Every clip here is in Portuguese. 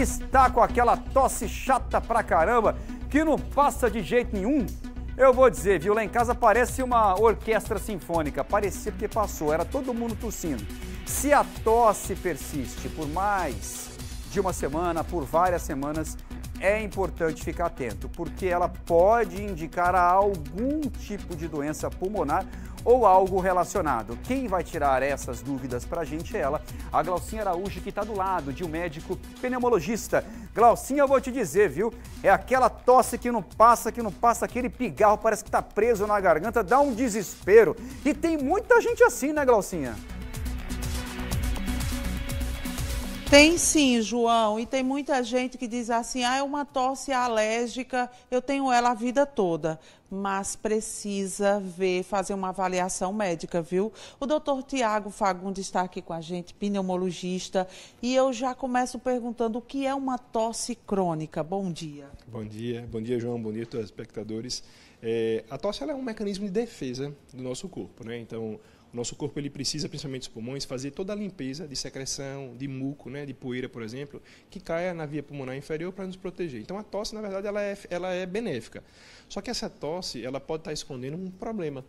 está com aquela tosse chata pra caramba que não passa de jeito nenhum, eu vou dizer, viu? Lá em casa parece uma orquestra sinfônica. Parecia porque passou, era todo mundo tossindo. Se a tosse persiste por mais de uma semana, por várias semanas, é importante ficar atento, porque ela pode indicar algum tipo de doença pulmonar ou algo relacionado. Quem vai tirar essas dúvidas para a gente é ela, a Glaucinha Araújo, que está do lado de um médico pneumologista. Glaucinha, eu vou te dizer, viu? É aquela tosse que não passa, que não passa, aquele pigarro parece que está preso na garganta, dá um desespero. E tem muita gente assim, né, Glaucinha? Tem sim, João, e tem muita gente que diz assim: ah, é uma tosse alérgica, eu tenho ela a vida toda. Mas precisa ver, fazer uma avaliação médica, viu? O doutor Tiago Fagundes está aqui com a gente, pneumologista, e eu já começo perguntando o que é uma tosse crônica. Bom dia. Bom dia, bom dia, João, bom dia todos os espectadores. É, a tosse é um mecanismo de defesa do nosso corpo, né? Então, nosso corpo ele precisa, principalmente os pulmões, fazer toda a limpeza de secreção, de muco, né, de poeira, por exemplo, que caia na via pulmonar inferior para nos proteger. Então a tosse, na verdade, ela é, ela é benéfica. Só que essa tosse, ela pode estar escondendo um problema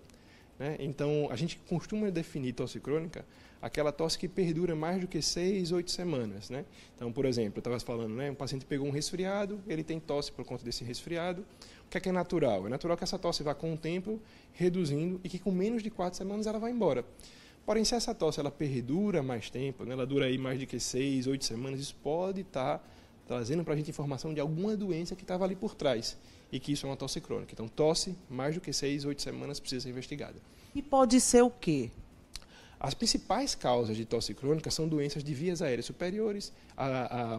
né? Então, a gente costuma definir tosse crônica aquela tosse que perdura mais do que seis, oito semanas. Né? Então, por exemplo, eu estava falando, né, um paciente pegou um resfriado, ele tem tosse por conta desse resfriado. O que é, que é natural? É natural que essa tosse vá com o tempo reduzindo e que com menos de quatro semanas ela vá embora. Porém, se essa tosse ela perdura mais tempo, né, ela dura aí mais do que seis, oito semanas, isso pode estar tá trazendo para a gente informação de alguma doença que estava ali por trás e que isso é uma tosse crônica. Então, tosse, mais do que seis, oito semanas, precisa ser investigada. E pode ser o quê? As principais causas de tosse crônica são doenças de vias aéreas superiores, a,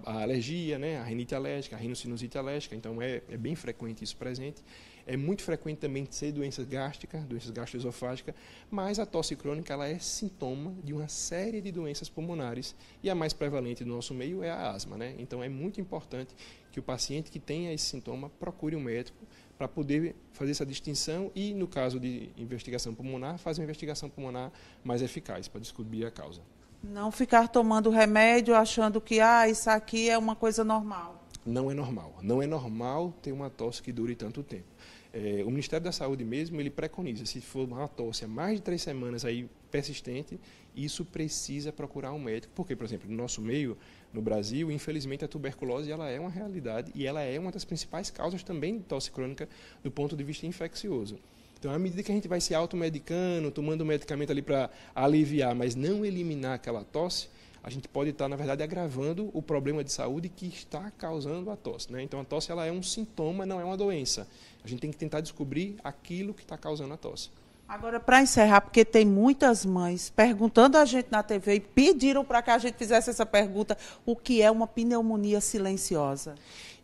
a, a alergia, né, a rinite alérgica, a rinocinusite alérgica, então é, é bem frequente isso presente. É muito frequente também ser doença gástrica, doenças gastroesofágica, mas a tosse crônica ela é sintoma de uma série de doenças pulmonares e a mais prevalente do nosso meio é a asma, né? Então é muito importante que o paciente que tenha esse sintoma procure um médico para poder fazer essa distinção e, no caso de investigação pulmonar, fazer uma investigação pulmonar mais eficaz para descobrir a causa. Não ficar tomando remédio achando que ah, isso aqui é uma coisa normal não é normal. Não é normal ter uma tosse que dure tanto tempo. É, o Ministério da Saúde mesmo, ele preconiza, se for uma tosse há mais de três semanas aí persistente, isso precisa procurar um médico, porque, por exemplo, no nosso meio, no Brasil, infelizmente a tuberculose ela é uma realidade e ela é uma das principais causas também de tosse crônica do ponto de vista infeccioso. Então, à medida que a gente vai se automedicando, tomando medicamento ali para aliviar, mas não eliminar aquela tosse, a gente pode estar, na verdade, agravando o problema de saúde que está causando a tosse. Né? Então, a tosse ela é um sintoma, não é uma doença. A gente tem que tentar descobrir aquilo que está causando a tosse. Agora, para encerrar, porque tem muitas mães perguntando a gente na TV e pediram para que a gente fizesse essa pergunta: o que é uma pneumonia silenciosa?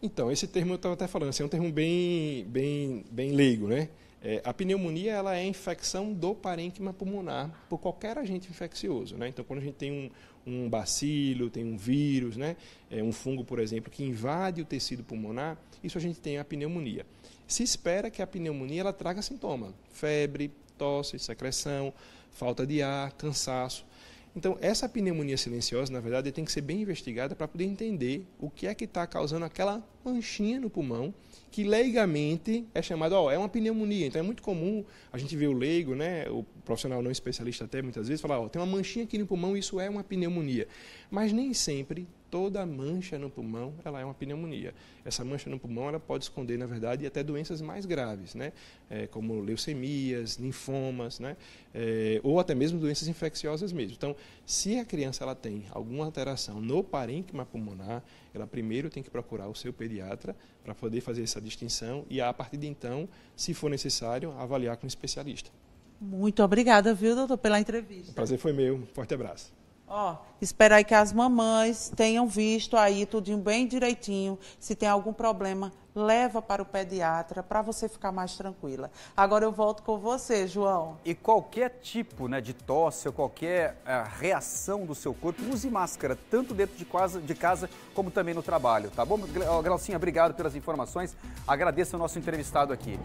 Então, esse termo eu estava até falando, assim, é um termo bem, bem, bem leigo, né? É, a pneumonia ela é a infecção do parênquima pulmonar por qualquer agente infeccioso. Né? Então, quando a gente tem um, um bacilo, tem um vírus, né? É, um fungo, por exemplo, que invade o tecido pulmonar, isso a gente tem a pneumonia. Se espera que a pneumonia ela traga sintoma, febre, tosse, secreção, falta de ar, cansaço. Então, essa pneumonia silenciosa, na verdade, tem que ser bem investigada para poder entender o que é que está causando aquela manchinha no pulmão, que leigamente é chamada, ó, é uma pneumonia. Então, é muito comum a gente ver o leigo, né, o profissional não especialista até muitas vezes fala, ó, tem uma manchinha aqui no pulmão, isso é uma pneumonia. Mas nem sempre toda mancha no pulmão ela é uma pneumonia. Essa mancha no pulmão ela pode esconder, na verdade, até doenças mais graves, né? É, como leucemias, linfomas, né? É, ou até mesmo doenças infecciosas mesmo. Então, se a criança ela tem alguma alteração no parênquima pulmonar, ela primeiro tem que procurar o seu pediatra para poder fazer essa distinção e, a partir de então, se for necessário, avaliar com o especialista. Muito obrigada, viu, doutor, pela entrevista. O prazer foi meu. Um forte abraço. Ó, espero aí que as mamães tenham visto aí tudinho bem direitinho. Se tem algum problema, leva para o pediatra para você ficar mais tranquila. Agora eu volto com você, João. E qualquer tipo né, de tosse ou qualquer uh, reação do seu corpo, use máscara, tanto dentro de casa, de casa como também no trabalho, tá bom? Glaucinha, obrigado pelas informações. Agradeço ao nosso entrevistado aqui.